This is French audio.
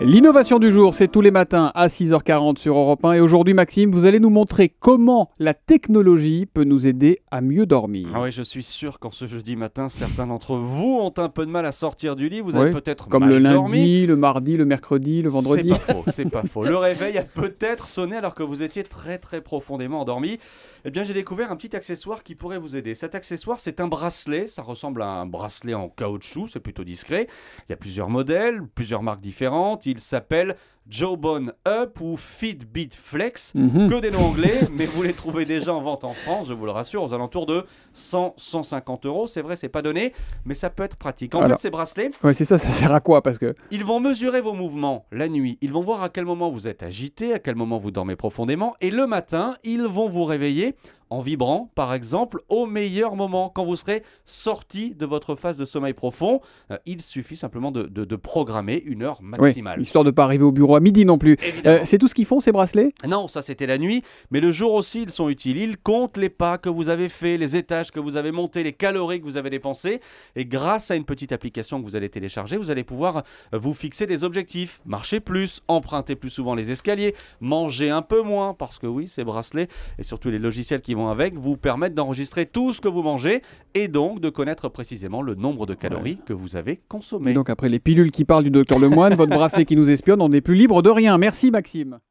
L'innovation du jour, c'est tous les matins à 6h40 sur Europe 1. Et aujourd'hui, Maxime, vous allez nous montrer comment la technologie peut nous aider à mieux dormir. Ah oui, je suis sûr qu'en ce jeudi matin, certains d'entre vous ont un peu de mal à sortir du lit. Vous avez peut-être Comme le lundi, le mardi, le mercredi, le vendredi. C'est pas faux, c'est pas faux. Le réveil a peut-être sonné alors que vous étiez très très profondément endormi. Eh bien, j'ai découvert un petit accessoire qui pourrait vous aider. Cet accessoire, c'est un bracelet. Ça ressemble à un bracelet en caoutchouc, c'est plutôt discret. Il y a plusieurs modèles, plusieurs marques différentes. Il s'appelle Jawbone Up ou Fitbit Flex, mhm. que des noms anglais, mais vous les trouvez déjà en vente en France, je vous le rassure, aux alentours de 100-150 euros. C'est vrai, c'est pas donné, mais ça peut être pratique. En fait, ces bracelets. Ouais, c'est ça, ça sert à quoi Parce que. Ils vont mesurer vos mouvements la nuit, ils vont voir à quel moment vous êtes agité, à quel moment vous dormez profondément, et le matin, ils vont vous réveiller en vibrant, par exemple, au meilleur moment, quand vous serez sorti de votre phase de sommeil profond. Euh, il suffit simplement de, programmer une heure maximale. histoire de pas arriver au bureau à midi non plus. Euh, c'est tout ce qu'ils font, ces bracelets Non, ça c'était la nuit, mais le jour aussi, ils sont utiles. Ils comptent les pas que vous avez fait les étages que vous avez montés, les calories que vous avez dépensées. Et grâce à une petite application que vous allez télécharger, vous allez pouvoir euh, vous fixer des objectifs. Marcher plus, emprunter plus souvent les escaliers, manger un peu moins, parce que oui, ces bracelets et surtout les logiciels qui vont avec vous permettent d'enregistrer tout ce que vous mangez et donc de connaître précisément le nombre de calories que vous avez consommées. donc après les pilules qui parlent du docteur Lemoine, votre bracelet qui nous espionne, on n'est plus libre de rien. Merci Maxime.